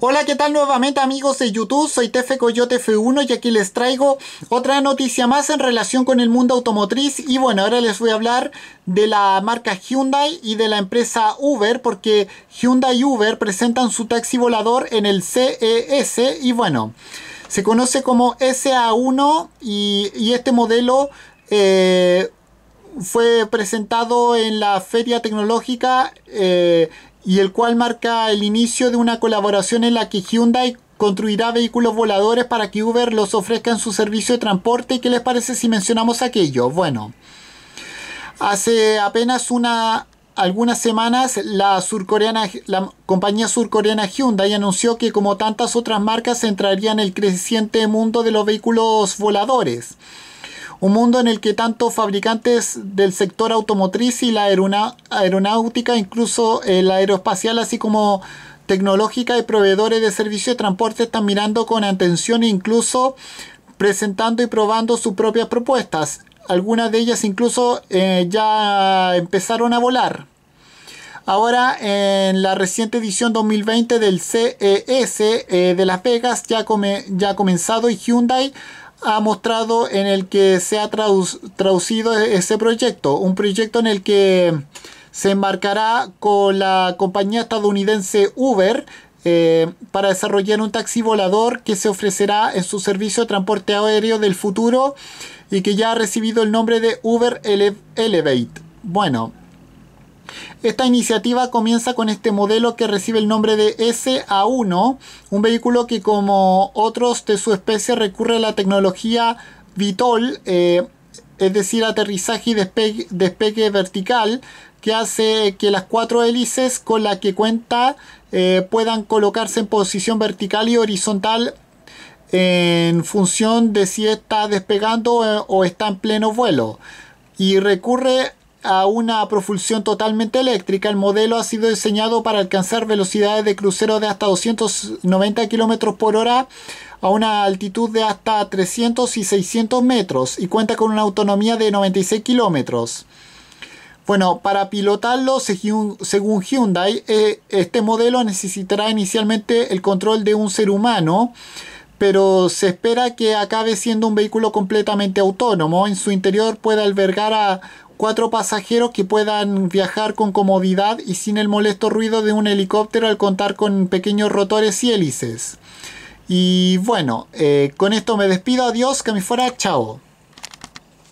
Hola, ¿qué tal nuevamente amigos de YouTube? Soy Tefe Coyote F1 y aquí les traigo otra noticia más en relación con el mundo automotriz y bueno, ahora les voy a hablar de la marca Hyundai y de la empresa Uber porque Hyundai y Uber presentan su taxi volador en el CES y bueno, se conoce como SA1 y, este modelo... Eh, fue presentado en la Feria Tecnológica eh, y el cual marca el inicio de una colaboración en la que Hyundai construirá vehículos voladores para que Uber los ofrezca en su servicio de transporte. ¿Qué les parece si mencionamos aquello? Bueno, hace apenas una, algunas semanas la, surcoreana, la compañía surcoreana Hyundai anunció que como tantas otras marcas entraría en el creciente mundo de los vehículos voladores. Un mundo en el que tanto fabricantes del sector automotriz y la aeronáutica, incluso el eh, aeroespacial, así como tecnológica y proveedores de servicios de transporte están mirando con atención e incluso presentando y probando sus propias propuestas. Algunas de ellas incluso eh, ya empezaron a volar. Ahora, en la reciente edición 2020 del CES eh, de Las Vegas, ya, ya ha comenzado y Hyundai ha mostrado en el que se ha traducido e-, ese proyecto. Un proyecto en el que se embarcará con la compañía estadounidense Uber eh, para desarrollar un taxi volador que se ofrecerá en su servicio de transporte aéreo del futuro y que ya ha recibido el nombre de Uber Elevate. Bueno, esta iniciativa comienza con este modelo que recibe el nombre de SA1, un vehículo que como otros de su especie recurre a la tecnología VITOL, eh, es decir, aterrizaje y despegue, vertical, que hace que las cuatro hélices con las que cuenta eh, puedan colocarse en posición vertical y horizontal en función de si está despegando eh, o está en pleno vuelo y recurre a una propulsión totalmente eléctrica, el modelo ha sido diseñado para alcanzar velocidades de crucero de hasta 290 km por hora a una altitud de hasta 300 y 600 metros y cuenta con una autonomía de 96 kilómetros. Bueno, para pilotarlo, según Hyundai, eh, este modelo necesitará inicialmente el control de un ser humano, pero se espera que acabe siendo un vehículo completamente autónomo. En su interior puede albergar a cuatro pasajeros que puedan viajar con comodidad y sin el molesto ruido de un helicóptero al contar con pequeños rotores y hélices. Y bueno, eh, con esto me despido, adiós, que me fuera, chao.